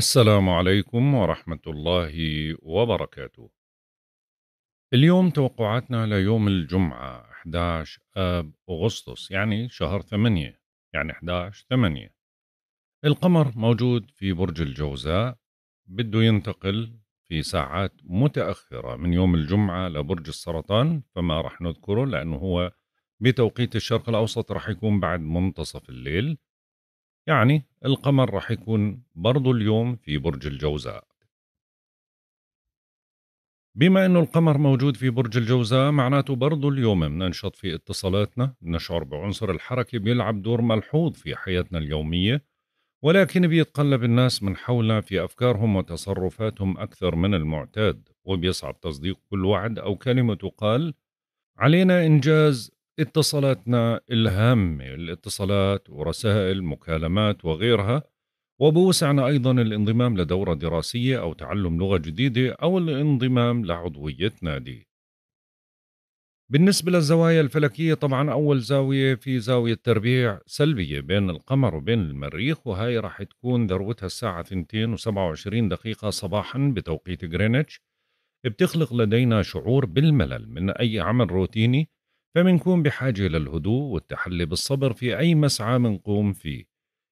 السلام عليكم ورحمة الله وبركاته. اليوم توقعاتنا ليوم الجمعة 11 آب أغسطس يعني شهر 8 يعني 11 8 القمر موجود في برج الجوزاء بده ينتقل في ساعات متأخرة من يوم الجمعة لبرج السرطان فما رح نذكره لأنه هو بتوقيت الشرق الأوسط رح يكون بعد منتصف الليل يعني القمر راح يكون برضو اليوم في برج الجوزاء بما انه القمر موجود في برج الجوزاء معناته برضو اليوم بننشط في اتصالاتنا بنشعر بعنصر الحركة بيلعب دور ملحوظ في حياتنا اليومية ولكن بيتقلب الناس من حولنا في أفكارهم وتصرفاتهم أكثر من المعتاد وبيصعب تصديق كل وعد أو كلمة تقال علينا إنجاز اتصالاتنا الهامة الاتصالات ورسائل مكالمات وغيرها وبوسعنا أيضا الانضمام لدورة دراسية أو تعلم لغة جديدة أو الانضمام لعضوية نادي بالنسبة للزوايا الفلكية طبعا أول زاوية في زاوية تربيع سلبية بين القمر وبين المريخ وهي راح تكون ذروتها الساعة 227 دقيقة صباحا بتوقيت غرينتش بتخلق لدينا شعور بالملل من أي عمل روتيني فمنكون بحاجة للهدوء والتحلي بالصبر في أي مسعى منقوم فيه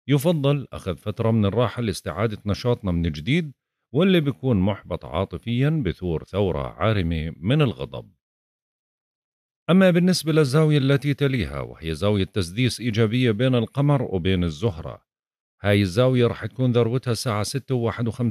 يفضل أخذ فترة من الراحة لاستعادة نشاطنا من جديد واللي بيكون محبط عاطفيا بثور ثورة عارمة من الغضب أما بالنسبة للزاوية التي تليها وهي زاوية تسديس إيجابية بين القمر وبين الزهرة هاي الزاوية رح تكون ذروتها الساعة 6.51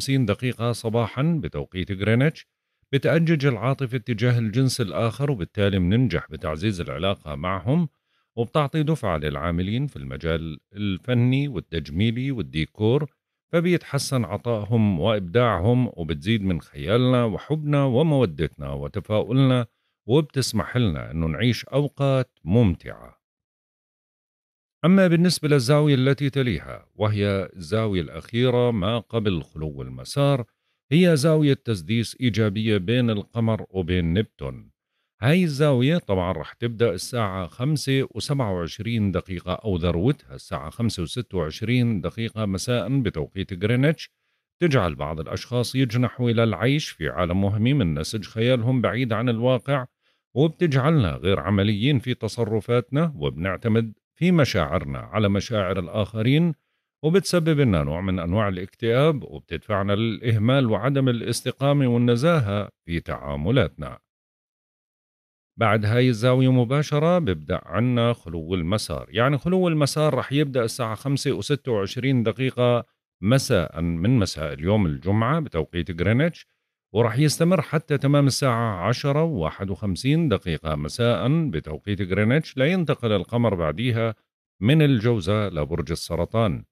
دقيقة صباحا بتوقيت غرينتش بتأجج العاطفة تجاه الجنس الآخر وبالتالي بننجح بتعزيز العلاقة معهم وبتعطي دفعة للعاملين في المجال الفني والتجميلي والديكور فبيتحسن عطائهم وإبداعهم وبتزيد من خيالنا وحبنا ومودتنا وتفاؤلنا وبتسمح لنا أن نعيش أوقات ممتعة أما بالنسبة للزاوية التي تليها وهي الزاوية الأخيرة ما قبل خلو المسار هي زاوية تسديس إيجابية بين القمر وبين نبتون هاي الزاوية طبعا رح تبدأ الساعة 5 و27 دقيقة أو ذروتها الساعة 5 و26 دقيقة مساء بتوقيت غرينتش تجعل بعض الأشخاص يجنحوا إلى العيش في عالم وهمي من نسج خيالهم بعيد عن الواقع وبتجعلنا غير عمليين في تصرفاتنا وبنعتمد في مشاعرنا على مشاعر الآخرين وبتسبب لنا نوع من أنواع الاكتئاب وبتدفعنا للإهمال وعدم الاستقامة والنزاهة في تعاملاتنا بعد هاي الزاوية مباشرة ببدأ عنا خلو المسار يعني خلو المسار رح يبدأ الساعة 5 و 26 دقيقة مساء من مساء اليوم الجمعة بتوقيت غرينتش ورح يستمر حتى تمام الساعة 10 و 51 دقيقة مساء بتوقيت غرينتش لينتقل القمر بعديها من الجوزة لبرج السرطان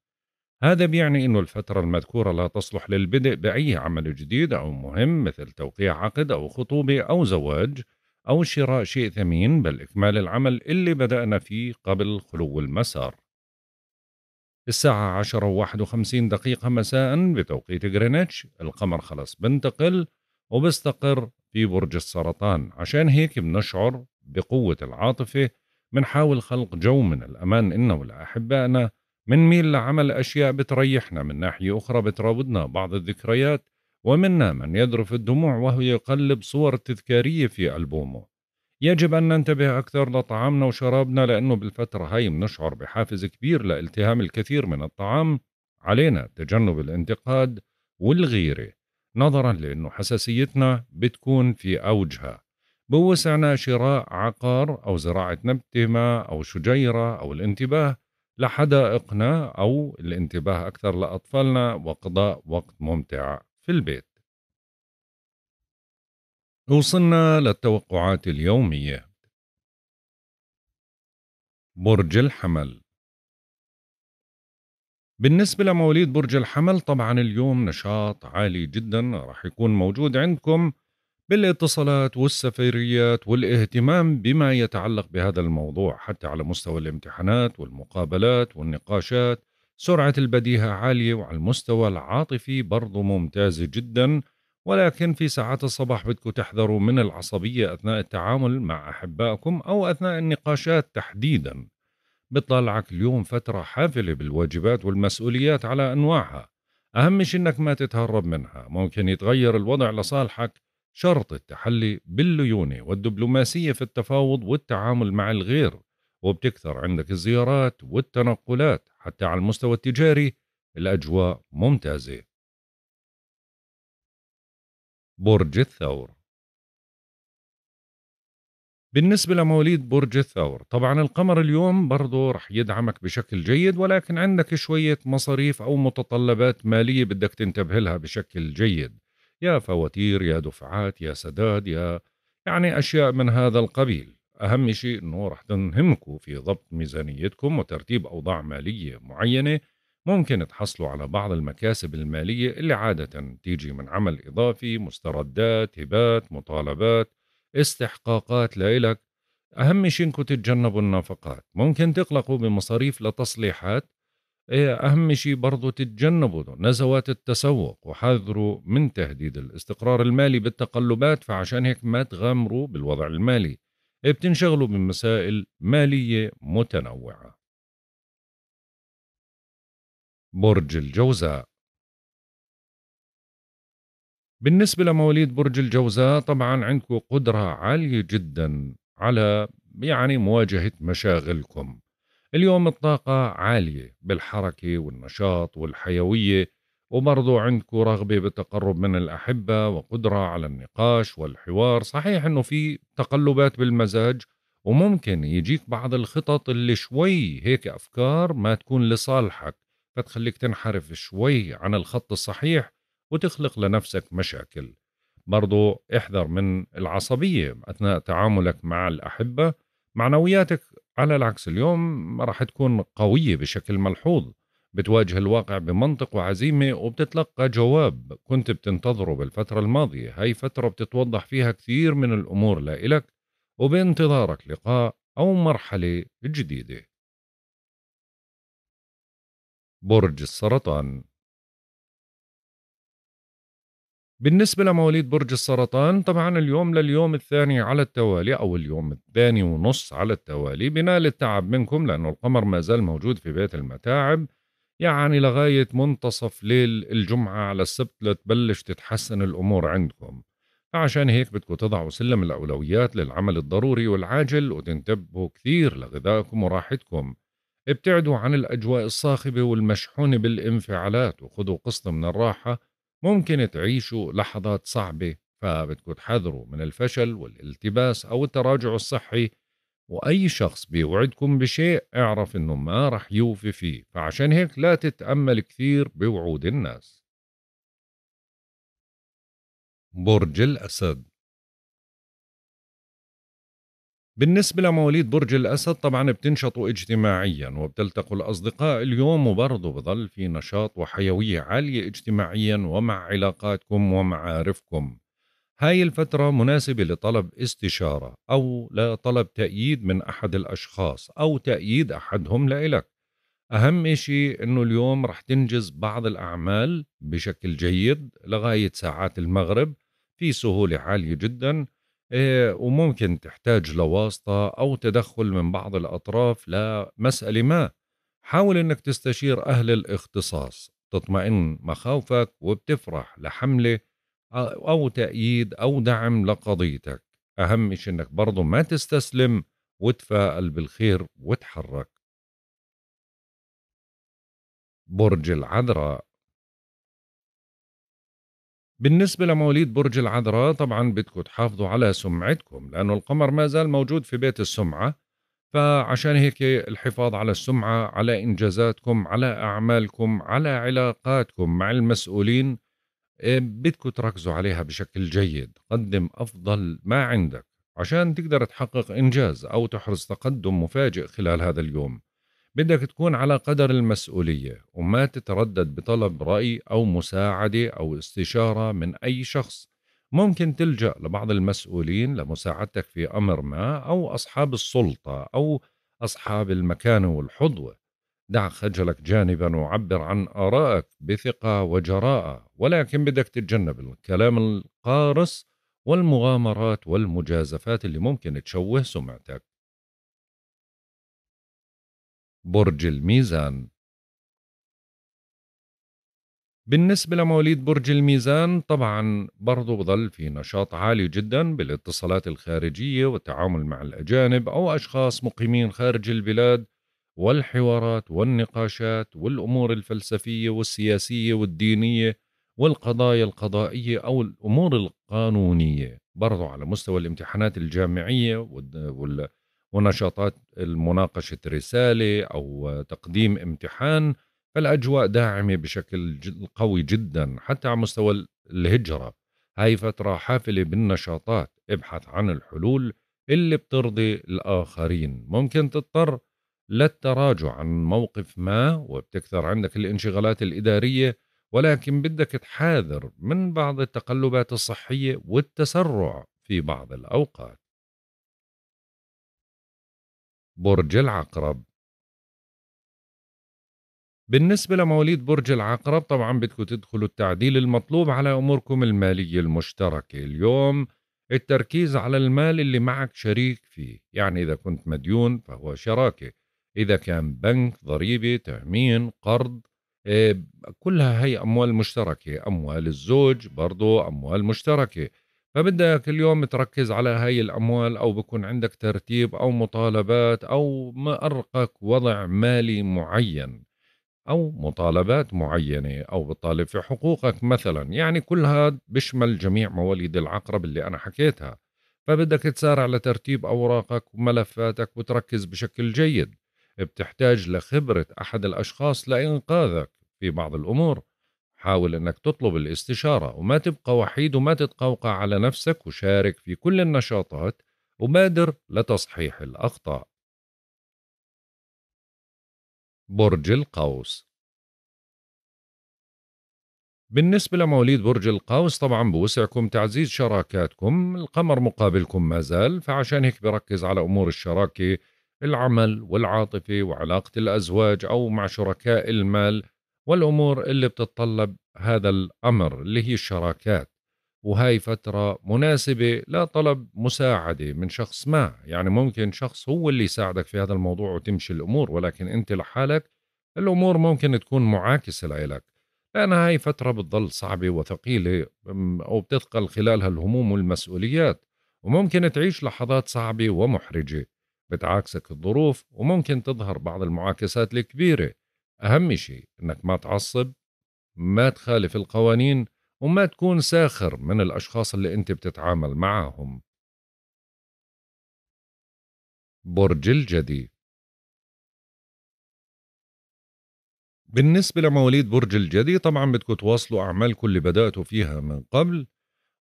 هذا بيعني أن الفترة المذكورة لا تصلح للبدء بأي عمل جديد أو مهم مثل توقيع عقد أو خطوبة أو زواج أو شراء شيء ثمين بل إكمال العمل اللي بدأنا فيه قبل خلو المسار الساعة عشرة وواحد وخمسين دقيقة مساء بتوقيت غرينتش القمر خلاص بنتقل وبستقر في برج السرطان عشان هيك بنشعر بقوة العاطفة بنحاول خلق جو من الأمان إنا ولأحبائنا منميل لعمل أشياء بتريحنا من ناحية أخرى بتراودنا بعض الذكريات ومنا من يذرف الدموع وهو يقلب صور تذكارية في ألبومه يجب أن ننتبه أكثر لطعامنا وشرابنا لأنه بالفترة هاي بنشعر بحافز كبير لالتهام الكثير من الطعام علينا تجنب الانتقاد والغيرة نظرا لأنه حساسيتنا بتكون في أوجها بوسعنا شراء عقار أو زراعة نبتة ما أو شجيرة أو الانتباه لحدا إقناع أو الانتباه أكثر لأطفالنا وقضاء وقت ممتع في البيت وصلنا للتوقعات اليومية برج الحمل بالنسبة لمواليد برج الحمل طبعا اليوم نشاط عالي جدا راح يكون موجود عندكم بالاتصالات والسفريات والاهتمام بما يتعلق بهذا الموضوع حتى على مستوى الامتحانات والمقابلات والنقاشات سرعة البديهة عالية وعلى المستوى العاطفي برضو ممتازة جدا ولكن في ساعات الصباح بدكم تحذروا من العصبية أثناء التعامل مع أحبائكم أو أثناء النقاشات تحديدا بتطلعك اليوم فترة حافلة بالواجبات والمسؤوليات على أنواعها أهم شيء أنك ما تتهرب منها ممكن يتغير الوضع لصالحك شرط التحلي بالليونة والدبلوماسية في التفاوض والتعامل مع الغير وبتكثر عندك الزيارات والتنقلات حتى على المستوى التجاري الأجواء ممتازة برج الثور بالنسبة لمواليد برج الثور طبعا القمر اليوم برضه رح يدعمك بشكل جيد ولكن عندك شوية مصاريف أو متطلبات مالية بدك تنتبه لها بشكل جيد يا فواتير يا دفعات يا سداد يا يعني أشياء من هذا القبيل أهم شيء أنه رح تنهمكوا في ضبط ميزانيتكم وترتيب أوضاع مالية معينة ممكن تحصلوا على بعض المكاسب المالية اللي عادة تيجي من عمل إضافي مستردات هبات مطالبات استحقاقات لإلك أهم شيء أنكم تتجنبوا النفقات ممكن تقلقوا بمصاريف لتصليحات إيه، أهم شيء برضو تتجنبوا نزوات التسوق وحذروا من تهديد الاستقرار المالي بالتقلبات فعشان هيك ما تغامروا بالوضع المالي إيه، بتنشغلوا بمسائل مالية متنوعة برج الجوزاء بالنسبة لمواليد برج الجوزاء طبعا عندكم قدرة عالية جدا على يعني مواجهة مشاغلكم اليوم الطاقة عالية بالحركة والنشاط والحيوية وبرضو عندكم رغبة بالتقرب من الأحبة وقدرة على النقاش والحوار صحيح أنه في تقلبات بالمزاج وممكن يجيك بعض الخطط اللي شوي هيك أفكار ما تكون لصالحك فتخليك تنحرف شوي عن الخط الصحيح وتخلق لنفسك مشاكل برضو احذر من العصبية أثناء تعاملك مع الأحبة معنوياتك على العكس اليوم راح تكون قوية بشكل ملحوظ بتواجه الواقع بمنطق وعزيمة وبتتلقى جواب كنت بتنتظره بالفترة الماضية هاي فترة بتتوضح فيها كثير من الأمور لإلك وبانتظارك لقاء أو مرحلة جديدة برج السرطان بالنسبة لمواليد برج السرطان طبعا اليوم لليوم الثاني على التوالي أو اليوم الثاني ونص على التوالي بنال التعب منكم لأنه القمر ما زال موجود في بيت المتاعب يعني لغاية منتصف ليل الجمعة على السبت لتبلش تتحسن الأمور عندكم فعشان هيك بدكم تضعوا سلم الأولويات للعمل الضروري والعاجل وتنتبهوا كثير لغذائكم وراحتكم ابتعدوا عن الأجواء الصاخبة والمشحونة بالانفعالات وخذوا قسط من الراحة ممكن تعيشوا لحظات صعبة فبدكم تحذروا من الفشل والالتباس أو التراجع الصحي وأي شخص بيوعدكم بشيء اعرف إنه ما رح يوفي فيه فعشان هيك لا تتأمل كثير بوعود الناس برج الأسد بالنسبة لمواليد برج الأسد طبعا بتنشطوا اجتماعيا وبتلتقوا الأصدقاء اليوم وبرضه بظل في نشاط وحيوية عالية اجتماعيا ومع علاقاتكم ومعارفكم هاي الفترة مناسبة لطلب استشارة أو لطلب تأييد من أحد الأشخاص أو تأييد أحدهم لإلك أهم إشي أنه اليوم رح تنجز بعض الأعمال بشكل جيد لغاية ساعات المغرب في سهولة عالية جداً آه، وممكن تحتاج لواسطة أو تدخل من بعض الأطراف لمسألة ما حاول أنك تستشير أهل الاختصاص تطمئن مخاوفك وبتفرح لحملة آه، أو تأييد أو دعم لقضيتك أهم شيء أنك برضو ما تستسلم وتفائل بالخير وتحرك برج العذراء بالنسبة لمواليد برج العذراء طبعا بدكم تحافظوا على سمعتكم لأنه القمر ما زال موجود في بيت السمعة فعشان هيك الحفاظ على السمعة على إنجازاتكم على أعمالكم على علاقاتكم مع المسؤولين آه، بدكم تركزوا عليها بشكل جيد قدم أفضل ما عندك عشان تقدر تحقق إنجاز أو تحرز تقدم مفاجئ خلال هذا اليوم بدك تكون على قدر المسؤولية وما تتردد بطلب رأي أو مساعدة أو استشارة من أي شخص ممكن تلجأ لبعض المسؤولين لمساعدتك في أمر ما أو أصحاب السلطة أو أصحاب المكانة والحظوة دع خجلك جانبا وعبر عن آرائك بثقة وجراءة ولكن بدك تتجنب الكلام القارص والمغامرات والمجازفات اللي ممكن تشوه سمعتك برج الميزان بالنسبة لمواليد برج الميزان طبعا برضو بظل في نشاط عالي جدا بالاتصالات الخارجية والتعامل مع الأجانب أو أشخاص مقيمين خارج البلاد والحوارات والنقاشات والأمور الفلسفية والسياسية والدينية والقضايا القضائية أو الأمور القانونية برضو على مستوى الامتحانات الجامعية وال ونشاطات المناقشة رسالة أو تقديم امتحان فالأجواء داعمة بشكل قوي جدا حتى على مستوى الهجرة هاي فترة حافلة بالنشاطات ابحث عن الحلول اللي بترضي الآخرين ممكن تضطر للتراجع عن موقف ما وبتكثر عندك الانشغالات الإدارية ولكن بدك تحاذر من بعض التقلبات الصحية والتسرع في بعض الأوقات برج العقرب بالنسبة لمواليد برج العقرب طبعا بدكم تدخلوا التعديل المطلوب على أموركم المالية المشتركة اليوم التركيز على المال اللي معك شريك فيه يعني إذا كنت مديون فهو شراكة إذا كان بنك ضريبة تأمين قرض آه، كلها هي أموال مشتركة أموال الزوج برضو أموال مشتركة فبدك اليوم تركز على هاي الأموال أو بكون عندك ترتيب أو مطالبات أو ما أرقك وضع مالي معين أو مطالبات معينة أو بتطالب في حقوقك مثلا يعني كل هذا بشمل جميع مواليد العقرب اللي أنا حكيتها فبدك تسارع لترتيب أوراقك وملفاتك وتركز بشكل جيد بتحتاج لخبرة أحد الأشخاص لإنقاذك في بعض الأمور حاول أنك تطلب الاستشارة وما تبقى وحيد وما تتقوقع على نفسك وشارك في كل النشاطات وبادر لتصحيح الأخطاء برج القوس بالنسبة لمواليد برج القوس طبعا بوسعكم تعزيز شراكاتكم القمر مقابلكم ما زال فعشان هيك بركز على أمور الشراكة العمل والعاطفة وعلاقة الأزواج أو مع شركاء المال والأمور اللي بتتطلب هذا الأمر اللي هي الشراكات وهي فترة مناسبة لا طلب مساعدة من شخص ما يعني ممكن شخص هو اللي يساعدك في هذا الموضوع وتمشي الأمور ولكن أنت لحالك الأمور ممكن تكون معاكسة لإلك لأن هاي فترة بتضل صعبة وثقيلة أو بتثقل خلالها الهموم والمسؤوليات وممكن تعيش لحظات صعبة ومحرجة بتعاكسك الظروف وممكن تظهر بعض المعاكسات الكبيرة أهم شيء أنك ما تعصب ما تخالف القوانين وما تكون ساخر من الأشخاص اللي أنت بتتعامل معهم برج الجدي بالنسبة لمواليد برج الجدي طبعا بدكم تواصلوا أعمالكم اللي بدأتوا فيها من قبل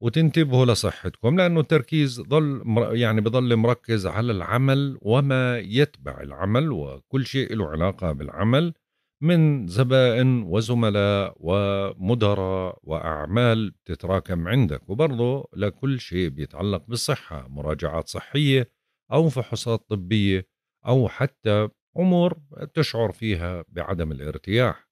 وتنتبهوا لصحتكم لأنه التركيز ضل يعني بضل مركز على العمل وما يتبع العمل وكل شيء له علاقة بالعمل من زبائن وزملاء ومدراء وأعمال تتراكم عندك وبرضه لكل شيء بيتعلق بالصحة مراجعات صحية أو فحوصات طبية أو حتى أمور تشعر فيها بعدم الارتياح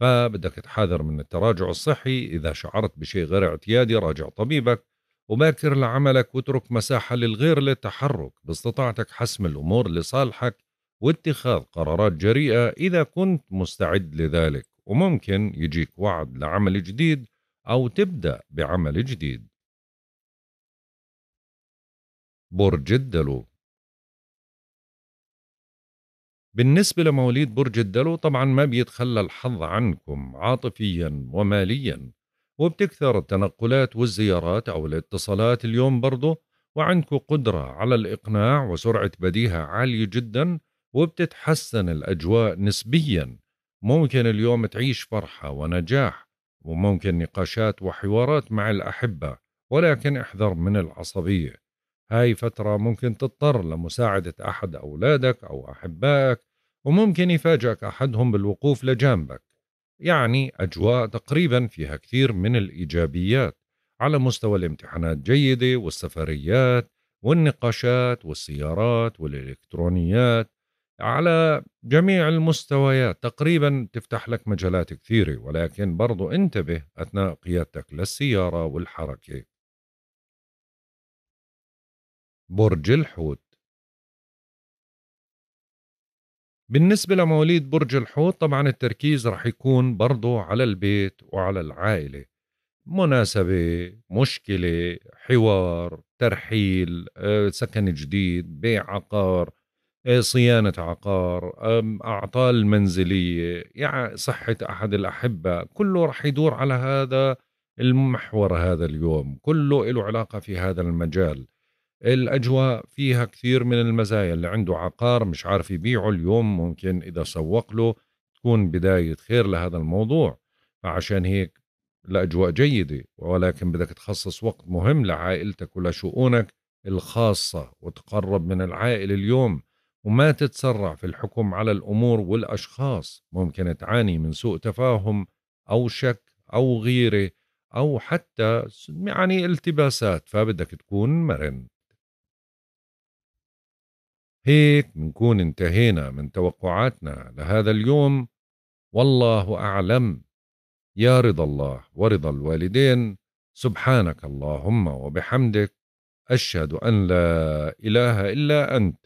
فبدك تحاذر من التراجع الصحي إذا شعرت بشيء غير اعتيادي راجع طبيبك وباكر لعملك واترك مساحة للغير للتحرك باستطاعتك حسم الأمور لصالحك واتخاذ قرارات جريئة إذا كنت مستعد لذلك وممكن يجيك وعد لعمل جديد أو تبدأ بعمل جديد برج الدلو بالنسبة لمواليد برج الدلو طبعا ما بيتخلى الحظ عنكم عاطفيا وماليا وبتكثر التنقلات والزيارات أو الاتصالات اليوم برضه وعندكم قدرة على الإقناع وسرعة بديهة عالية جدا وبتتحسن الأجواء نسبيا ممكن اليوم تعيش فرحة ونجاح وممكن نقاشات وحوارات مع الأحبة ولكن احذر من العصبية هاي فترة ممكن تضطر لمساعدة أحد أولادك أو أحبائك وممكن يفاجئك أحدهم بالوقوف لجانبك يعني أجواء تقريبا فيها كثير من الإيجابيات على مستوى الامتحانات جيدة والسفريات والنقاشات والسيارات والإلكترونيات على جميع المستويات تقريبا تفتح لك مجالات كثيرة ولكن برضو انتبه أثناء قيادتك للسيارة والحركة برج الحوت بالنسبة لمواليد برج الحوت طبعا التركيز رح يكون برضو على البيت وعلى العائلة مناسبة مشكلة حوار ترحيل آه، سكن جديد بيع عقار صيانة عقار أعطال منزلية يعني صحة أحد الأحبة كله رح يدور على هذا المحور هذا اليوم كله له علاقة في هذا المجال الأجواء فيها كثير من المزايا اللي عنده عقار مش عارف يبيعه اليوم ممكن إذا سوق له تكون بداية خير لهذا الموضوع فعشان هيك الأجواء جيدة ولكن بدك تخصص وقت مهم لعائلتك ولشؤونك الخاصة وتقرب من العائلة اليوم وما تتسرع في الحكم على الأمور والأشخاص ممكن تعاني من سوء تفاهم أو شك أو غيرة أو حتى يعني التباسات فبدك تكون مرن هيك بنكون انتهينا من توقعاتنا لهذا اليوم والله أعلم يا رضا الله ورضا الوالدين سبحانك اللهم وبحمدك أشهد أن لا إله إلا أنت